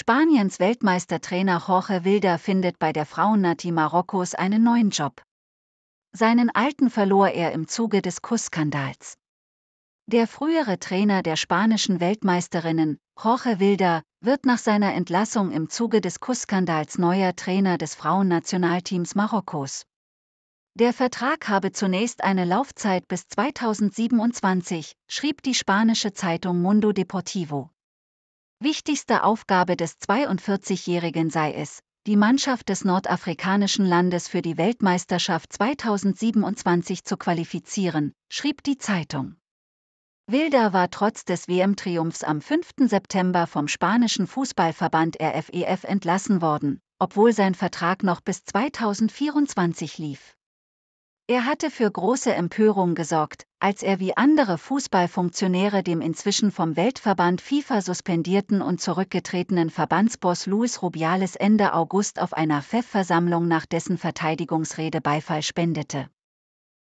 Spaniens Weltmeistertrainer Jorge Wilder findet bei der Frauennati Marokkos einen neuen Job. Seinen alten verlor er im Zuge des Kussskandals. Der frühere Trainer der spanischen Weltmeisterinnen, Jorge Wilder, wird nach seiner Entlassung im Zuge des Kussskandals neuer Trainer des Frauennationalteams Marokkos. Der Vertrag habe zunächst eine Laufzeit bis 2027, schrieb die spanische Zeitung Mundo Deportivo. Wichtigste Aufgabe des 42-Jährigen sei es, die Mannschaft des nordafrikanischen Landes für die Weltmeisterschaft 2027 zu qualifizieren, schrieb die Zeitung. Wilder war trotz des WM-Triumphs am 5. September vom spanischen Fußballverband RFEF e entlassen worden, obwohl sein Vertrag noch bis 2024 lief. Er hatte für große Empörung gesorgt, als er wie andere Fußballfunktionäre dem inzwischen vom Weltverband FIFA suspendierten und zurückgetretenen Verbandsboss Luis Rubiales Ende August auf einer FEF-Versammlung nach dessen Verteidigungsrede Beifall spendete.